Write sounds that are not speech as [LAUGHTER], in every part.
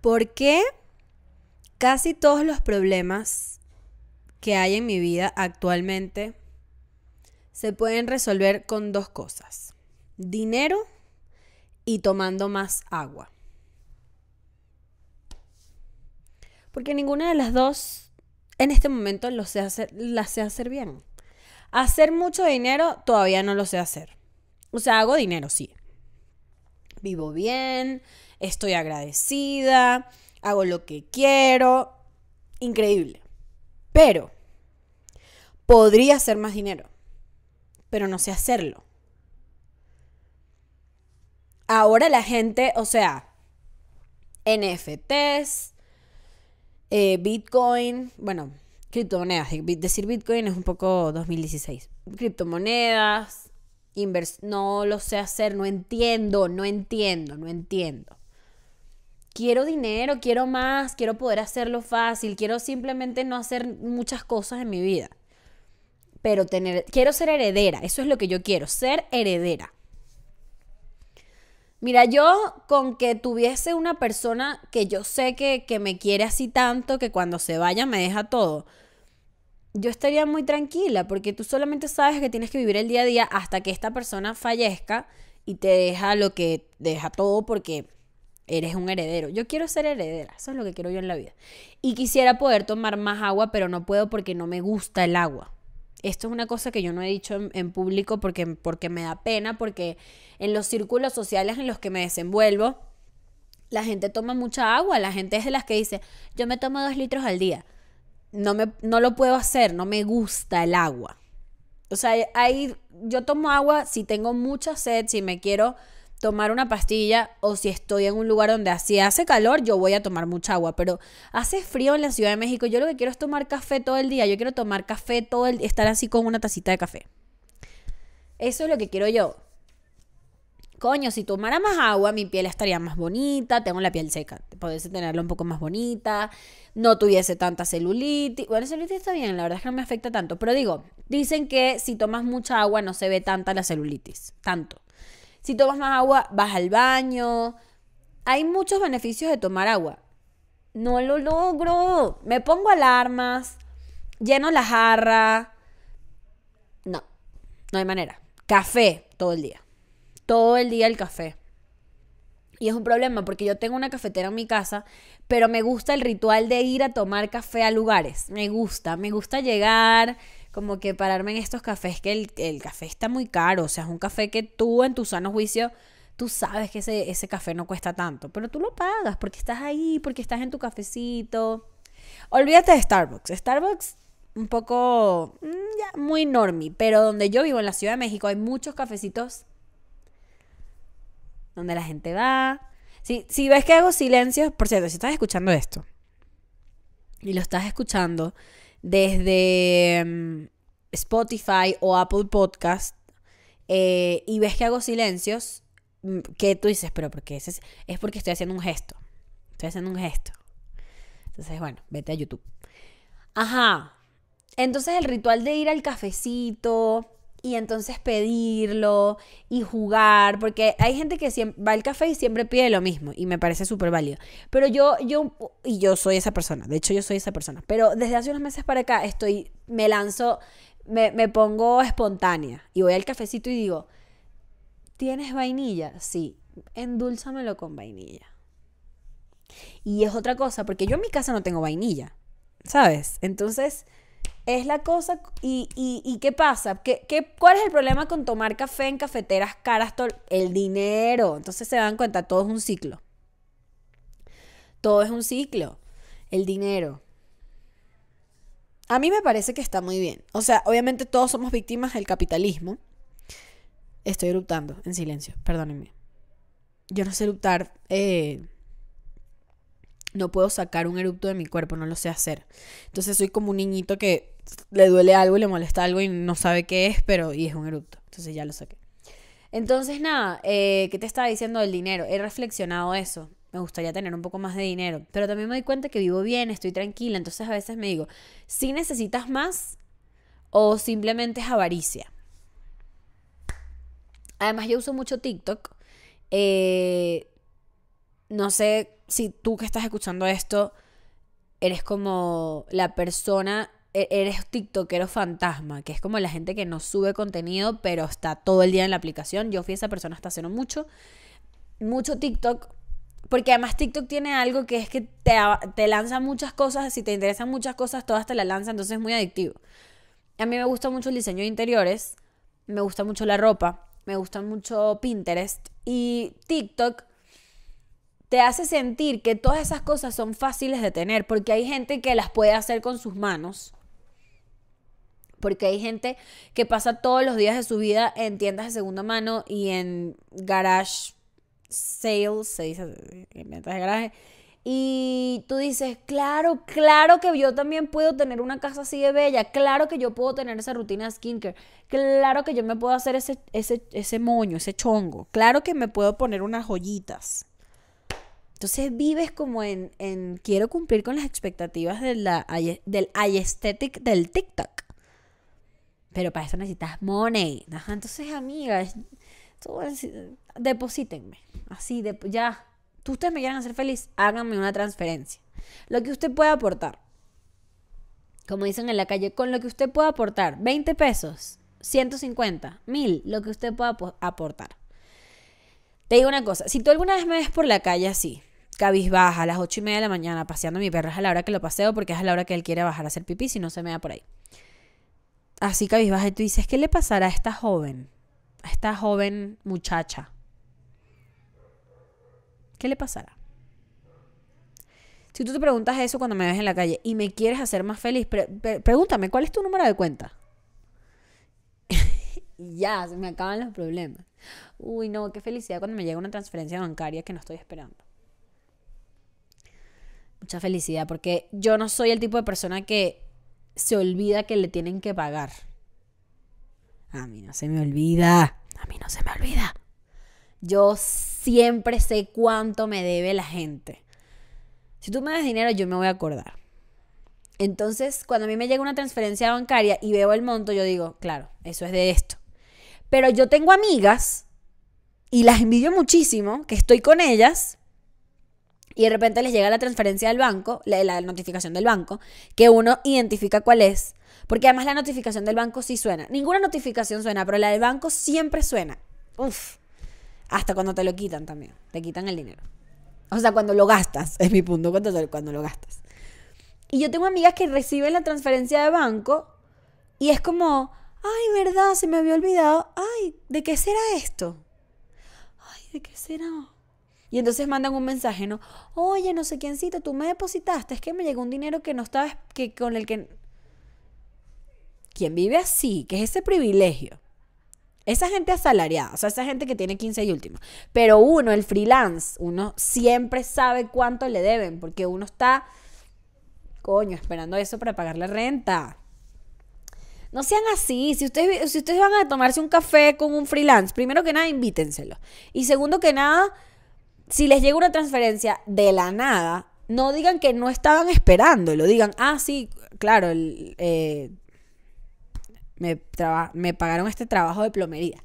porque casi todos los problemas que hay en mi vida actualmente se pueden resolver con dos cosas. Dinero y tomando más agua. Porque ninguna de las dos en este momento lo sé hacer, la sé hacer bien. Hacer mucho dinero todavía no lo sé hacer. O sea, hago dinero, sí vivo bien, estoy agradecida, hago lo que quiero, increíble. Pero podría hacer más dinero, pero no sé hacerlo. Ahora la gente, o sea, NFTs, eh, Bitcoin, bueno, criptomonedas. Decir Bitcoin es un poco 2016. Criptomonedas, no lo sé hacer, no entiendo, no entiendo, no entiendo. Quiero dinero, quiero más, quiero poder hacerlo fácil, quiero simplemente no hacer muchas cosas en mi vida. Pero tener, quiero ser heredera, eso es lo que yo quiero, ser heredera. Mira, yo con que tuviese una persona que yo sé que, que me quiere así tanto que cuando se vaya me deja todo yo estaría muy tranquila porque tú solamente sabes que tienes que vivir el día a día hasta que esta persona fallezca y te deja lo que deja todo porque eres un heredero. Yo quiero ser heredera, eso es lo que quiero yo en la vida. Y quisiera poder tomar más agua, pero no puedo porque no me gusta el agua. Esto es una cosa que yo no he dicho en, público porque, porque me da pena, porque en los círculos sociales en los que me desenvuelvo, la gente toma mucha agua, la gente es de las que dice, yo me tomo dos litros al día no, me, no lo puedo hacer, no me gusta el agua. O sea, ahí yo tomo agua si tengo mucha sed, si me quiero tomar una pastilla o si estoy en un lugar donde así hace calor, yo voy a tomar mucha agua, pero hace frío en la Ciudad de México, yo lo que quiero es tomar café todo el día, yo quiero tomar café todo el estar así con una tacita de café. Eso es lo que quiero yo coño, si tomara más agua, mi piel estaría más bonita, tengo la piel seca, Podría tenerla un poco más bonita, no tuviese tanta celulitis. Bueno, la celulitis está bien, la verdad es que no me afecta tanto, pero digo, dicen que si tomas mucha agua no se ve tanta la celulitis, tanto. Si tomas más agua, vas al baño. Hay muchos beneficios de tomar agua. No lo logro. Me pongo alarmas, lleno la jarra. No, no hay manera. Café todo el día todo el día el café. Y es un problema porque yo tengo una cafetera en mi casa, pero me gusta el ritual de ir a tomar café a lugares. Me gusta, me gusta llegar, como que pararme en estos cafés, que el, café está muy caro. O sea, es un café que tú en tu sano juicio, tú sabes que ese, ese café no cuesta tanto, pero tú lo pagas porque estás ahí, porque estás en tu cafecito. Olvídate de Starbucks. Starbucks un poco mm, ya, muy normi pero donde yo vivo en la Ciudad de México hay muchos cafecitos donde la gente va. Si, si ves que hago silencios, por cierto, si estás escuchando esto y lo estás escuchando desde mm, Spotify o Apple Podcast eh, y ves que hago silencios, mm, ¿Qué tú dices, pero porque es, es porque estoy haciendo un gesto. Estoy haciendo un gesto. Entonces, bueno, vete a YouTube. Ajá. Entonces el ritual de ir al cafecito, y entonces pedirlo y jugar, porque hay gente que va al café y siempre pide lo mismo y me parece súper válido. Pero yo, yo, y yo soy esa persona, de hecho yo soy esa persona, pero desde hace unos meses para acá estoy, me lanzo, me, me pongo espontánea y voy al cafecito y digo, ¿tienes vainilla? Sí, lo con vainilla. Y es otra cosa, porque yo en mi casa no tengo vainilla, ¿sabes? Entonces es la cosa, y, ¿qué pasa? ¿Qué, cuál es el problema con tomar café en cafeteras caras? El dinero. Entonces se dan cuenta, todo es un ciclo. Todo es un ciclo. El dinero. A mí me parece que está muy bien. O sea, obviamente todos somos víctimas del capitalismo. Estoy eruptando en silencio, perdónenme. Yo no sé eruptar. Eh, no puedo sacar un erupto de mi cuerpo, no lo sé hacer. Entonces soy como un niñito que le duele algo y le molesta algo y no sabe qué es, pero y es un eructo. Entonces ya lo saqué. Entonces, nada, eh, ¿qué te estaba diciendo del dinero? He reflexionado eso. Me gustaría tener un poco más de dinero. Pero también me doy cuenta que vivo bien, estoy tranquila. Entonces a veces me digo, si necesitas más o simplemente es avaricia. Además, yo uso mucho TikTok. Eh, no sé si tú que estás escuchando esto eres como la persona e-, eres TikTokero fantasma, que es como la gente que no sube contenido, pero está todo el día en la aplicación. Yo fui esa persona hasta hace no mucho. Mucho TikTok, porque además TikTok tiene algo que es que te, lanza muchas cosas, si te interesan muchas cosas, todas te las lanza, entonces es muy adictivo. A mí me gusta mucho el diseño de interiores, me gusta mucho la ropa, me gusta mucho Pinterest y TikTok te hace sentir que todas esas cosas son fáciles de tener porque hay gente que las puede hacer con sus manos porque hay gente que pasa todos los días de su vida en tiendas de segunda mano y en garage sales, se dice en ventas de garaje. Y tú dices, claro, claro que yo también puedo tener una casa así de bella, claro que yo puedo tener esa rutina de skincare, claro que yo me puedo hacer ese, ese, ese moño, ese chongo, claro que me puedo poner unas joyitas. Entonces vives como en, quiero cumplir con las expectativas de la, del aesthetic del TikTok pero para eso necesitas money. entonces, amigas, deposítenme. Así, ya. Tú ustedes me quieren hacer feliz, háganme una transferencia. Lo que usted pueda aportar. Como dicen en la calle, con lo que usted pueda aportar, 20 pesos, 150, 1000, lo que usted pueda aportar. Te digo una cosa, si tú alguna vez me ves por la calle así, cabizbaja, a las 8 y media de la mañana, paseando a mi perro, es a la hora que lo paseo porque es a la hora que él quiere bajar a hacer pipí, si no se me da por ahí así cabizbaja y tú dices, ¿qué le pasará a esta joven? A esta joven muchacha. ¿Qué le pasará? Si tú te preguntas eso cuando me ves en la calle y me quieres hacer más feliz, pregúntame, ¿cuál es tu número de cuenta? [LAUGHS] ya, se me acaban los problemas. Uy, no, qué felicidad cuando me llega una transferencia bancaria que no estoy esperando. Mucha felicidad, porque yo no soy el tipo de persona que se olvida que le tienen que pagar. A mí no se me olvida. A mí no se me olvida. Yo siempre sé cuánto me debe la gente. Si tú me das dinero, yo me voy a acordar. Entonces, cuando a mí me llega una transferencia bancaria y veo el monto, yo digo, claro, eso es de esto. Pero yo tengo amigas y las envidio muchísimo, que estoy con ellas, y de repente les llega la transferencia del banco, la, notificación del banco, que uno identifica cuál es. Porque además la notificación del banco sí suena. Ninguna notificación suena, pero la del banco siempre suena. Uf. Hasta cuando te lo quitan también. Te quitan el dinero. O sea, cuando lo gastas, es mi punto, cuando, cuando lo gastas. Y yo tengo amigas que reciben la transferencia de banco y es como, ay, verdad, se me había olvidado. Ay, ¿de qué será esto? Ay, ¿de qué será? Y entonces mandan un mensaje, ¿no? Oye, no sé quién cita, tú me depositaste, es que me llegó un dinero que no estaba, que con el que... Quien vive así, que es ese privilegio. Esa gente asalariada, o sea, esa gente que tiene 15 y último. Pero uno, el freelance, uno siempre sabe cuánto le deben, porque uno está, coño, esperando eso para pagar la renta. No sean así. Si ustedes, si ustedes van a tomarse un café con un freelance, primero que nada, invítenselo. Y segundo que nada, si les llega una transferencia de la nada, no digan que no estaban esperando, lo digan, ah, sí, claro, eh, me, me pagaron este trabajo de plomería,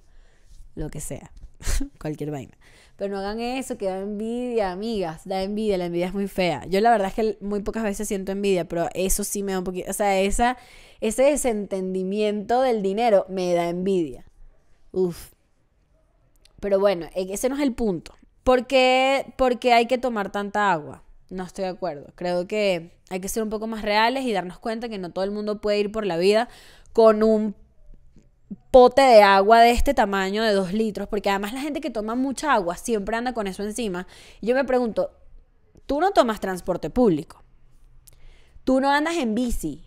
lo que sea, [LAUGHS] cualquier vaina. Pero no hagan eso, que da envidia, amigas, da envidia, la envidia es muy fea. Yo la verdad es que muy pocas veces siento envidia, pero eso sí me da un poquito, o sea, esa, ese desentendimiento del dinero me da envidia. uff, Pero bueno, e-, ese no es el punto. ¿Por qué, hay que tomar tanta agua? No estoy de acuerdo. Creo que hay que ser un poco más reales y darnos cuenta que no todo el mundo puede ir por la vida con un pote de agua de este tamaño, de dos litros, porque además la gente que toma mucha agua siempre anda con eso encima. yo me pregunto, tú no tomas transporte público, tú no andas en bici,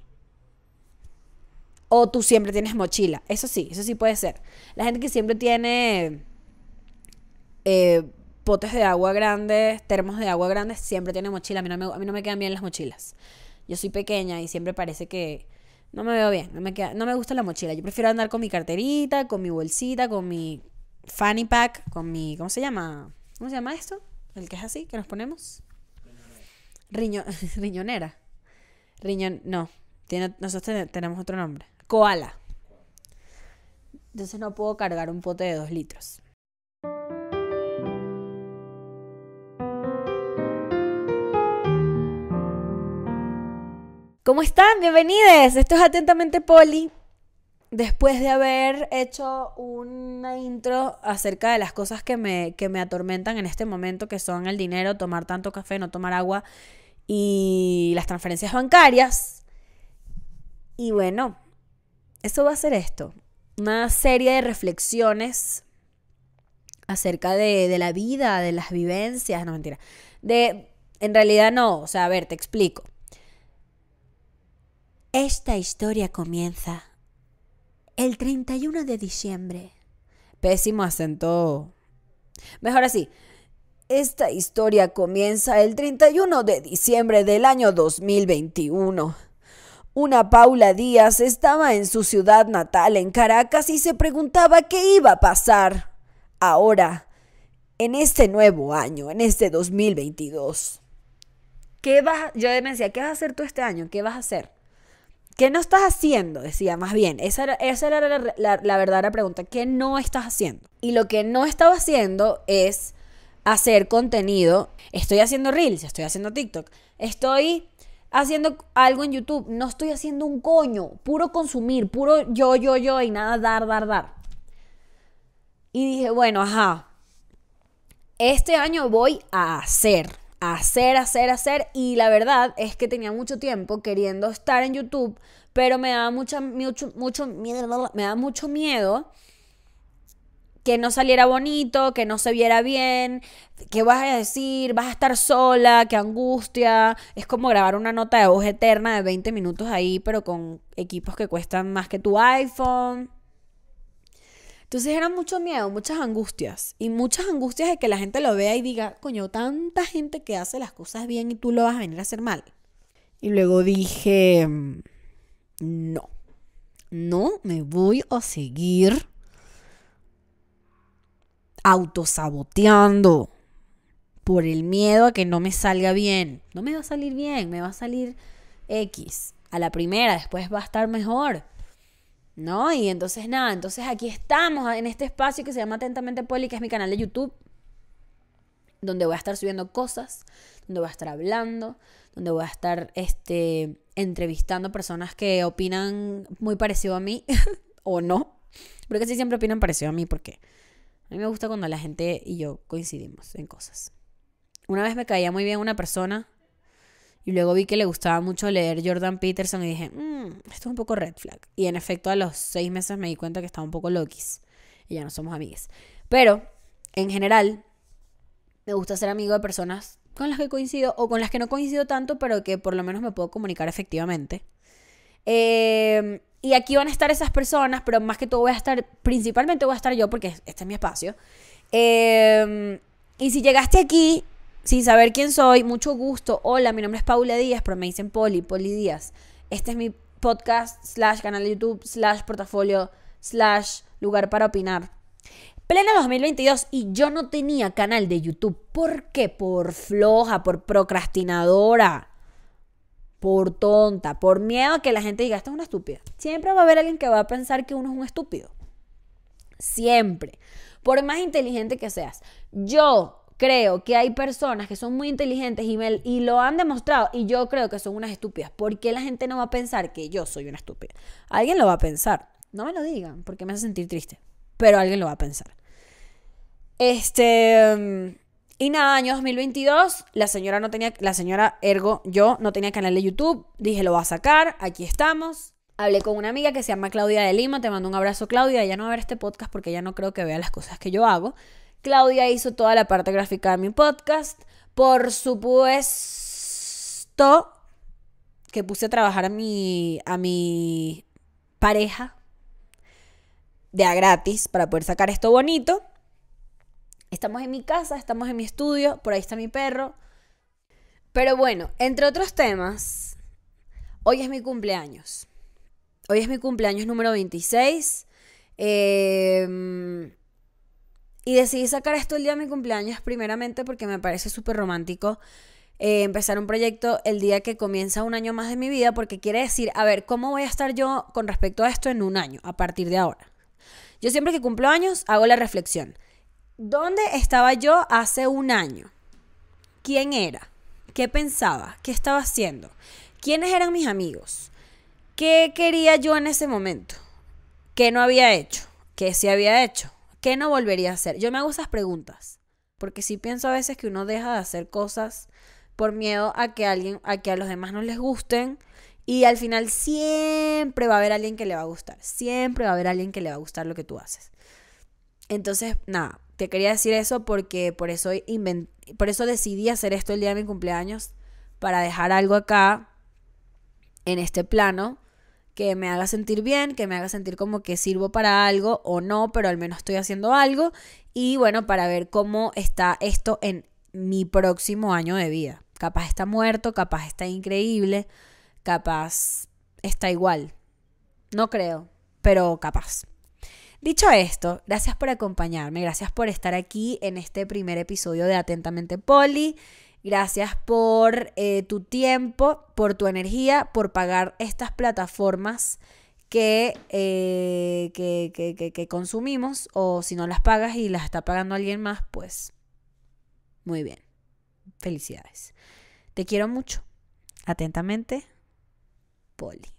o tú siempre tienes mochila, eso sí, eso sí puede ser. La gente que siempre tiene eh, potes de agua grandes, termos de agua grandes, siempre tiene mochila. A mí, no me, quedan bien las mochilas. Yo soy pequeña y siempre parece que no me veo bien, no me, no me gusta la mochila. Yo prefiero andar con mi carterita, con mi bolsita, con mi fanny pack, con mi, ¿cómo se llama? ¿Cómo se llama esto? El que es así, que nos ponemos. Riño, [LAUGHS] riñonera. Riñon, no, nosotros tenemos otro nombre. Koala. Entonces no puedo cargar un pote de dos litros. ¿Cómo están? Bienvenidos. Esto es Atentamente Poli. Después de haber hecho una intro acerca de las cosas que me, que me atormentan en este momento, que son el dinero, tomar tanto café, no tomar agua y las transferencias bancarias. Y bueno, eso va a ser esto. Una serie de reflexiones acerca de, de la vida, de las vivencias, no mentira. De, en realidad no, o sea, a ver, te explico esta historia comienza el 31 de diciembre. Pésimo acento. Mejor así. Esta historia comienza el 31 de diciembre del año 2021. Una Paula Díaz estaba en su ciudad natal, en Caracas, y se preguntaba qué iba a pasar ahora, en este nuevo año, en este 2022. ¿Qué vas? Yo me decía, ¿qué vas a hacer tú este año? ¿Qué vas a hacer? ¿Qué no estás haciendo? Decía, más bien, esa era, la, la, verdadera pregunta, ¿qué no estás haciendo? Y lo que no estaba haciendo es hacer contenido, estoy haciendo reels, estoy haciendo TikTok, estoy haciendo algo en YouTube, no estoy haciendo un coño, puro consumir, puro yo, yo, yo y nada dar, dar, dar. Y dije, bueno, ajá, este año voy a hacer hacer, hacer, hacer. Y la verdad es que tenía mucho tiempo queriendo estar en YouTube, pero me daba mucho, mucho, me mucho miedo que no saliera bonito, que no se viera bien, que vas a decir, vas a estar sola, qué angustia. Es como grabar una nota de voz eterna de 20 minutos ahí, pero con equipos que cuestan más que tu iPhone. Entonces era mucho miedo, muchas angustias y muchas angustias de que la gente lo vea y diga, coño, tanta gente que hace las cosas bien y tú lo vas a venir a hacer mal. Y luego dije, no, no me voy a seguir autosaboteando por el miedo a que no me salga bien. No me va a salir bien, me va a salir X. A la primera, después va a estar mejor ¿no? Y entonces nada, entonces aquí estamos en este espacio que se llama Atentamente Poli, que es mi canal de YouTube, donde voy a estar subiendo cosas, donde voy a estar hablando, donde voy a estar este, entrevistando personas que opinan muy parecido a mí, [LAUGHS] o no, porque casi siempre opinan parecido a mí, porque a mí me gusta cuando la gente y yo coincidimos en cosas. Una vez me caía muy bien una persona y luego vi que le gustaba mucho leer Jordan Peterson y dije, mm, esto es un poco red flag. Y en efecto, a los seis meses me di cuenta que estaba un poco loquis. Y ya no somos amigas. Pero, en general, me gusta ser amigo de personas con las que coincido o con las que no coincido tanto, pero que por lo menos me puedo comunicar efectivamente. Em, y aquí van a estar esas personas, pero más que todo voy a estar, principalmente voy a estar yo porque este es mi espacio. Em, y si llegaste aquí sin saber quién soy, mucho gusto. Hola, mi nombre es Paula Díaz, pero me dicen Poli, Poli Díaz. Este es mi podcast, slash canal de YouTube, slash portafolio, slash lugar para opinar. Plena 2022 y yo no tenía canal de YouTube. ¿Por qué? Por floja, por procrastinadora, por tonta, por miedo a que la gente diga, esto es una estúpida. Siempre va a haber alguien que va a pensar que uno es un estúpido. Siempre. Por más inteligente que seas. Yo creo que hay personas que son muy inteligentes y, me, y lo han demostrado y yo creo que son unas estúpidas. ¿Por qué la gente no va a pensar que yo soy una estúpida? Alguien lo va a pensar. No me lo digan porque me hace sentir triste, pero alguien lo va a pensar. Este... Mm, y nada, año 2022, la señora no tenía, la señora ergo yo no tenía canal de YouTube, dije lo va a sacar, aquí estamos. Hablé con una amiga que se llama Claudia de Lima, te mando un abrazo Claudia, ya no va a ver este podcast porque ya no creo que vea las cosas que yo hago. Claudia hizo toda la parte gráfica de mi podcast. Por supuesto que puse a trabajar a mi, a mi pareja de a gratis para poder sacar esto bonito. Estamos en mi casa, estamos en mi estudio, por ahí está mi perro. Pero bueno, entre otros temas, hoy es mi cumpleaños. Hoy es mi cumpleaños número 26. Eh, em, y decidí sacar esto el día de mi cumpleaños, primeramente porque me parece súper romántico eh, empezar un proyecto el día que comienza un año más de mi vida, porque quiere decir, a ver, ¿cómo voy a estar yo con respecto a esto en un año, a partir de ahora? Yo siempre que cumplo años hago la reflexión. ¿Dónde estaba yo hace un año? ¿Quién era? ¿Qué pensaba? ¿Qué estaba haciendo? ¿Quiénes eran mis amigos? ¿Qué quería yo en ese momento? ¿Qué no había hecho? ¿Qué sí había hecho? ¿Qué no volvería a hacer? Yo me hago esas preguntas, porque sí pienso a veces que uno deja de hacer cosas por miedo a que alguien, a que a los demás no les gusten. Y al final siempre va a haber alguien que le va a gustar. Siempre va a haber alguien que le va a gustar lo que tú haces. Entonces, nada, te quería decir eso porque por eso, por eso decidí hacer esto el día de mi cumpleaños. Para dejar algo acá en este plano que me haga sentir bien, que me haga sentir como que sirvo para algo o no, pero al menos estoy haciendo algo. Y bueno, para ver cómo está esto en mi próximo año de vida. Capaz está muerto, capaz está increíble, capaz está igual. No creo, pero capaz. Dicho esto, gracias por acompañarme, gracias por estar aquí en este primer episodio de Atentamente Poli. Gracias por eh, tu tiempo, por tu energía, por pagar estas plataformas eh, que, que, que, que consumimos o si no las pagas y las está pagando alguien más, pues muy bien. Felicidades. Te quiero mucho. Atentamente, Poli.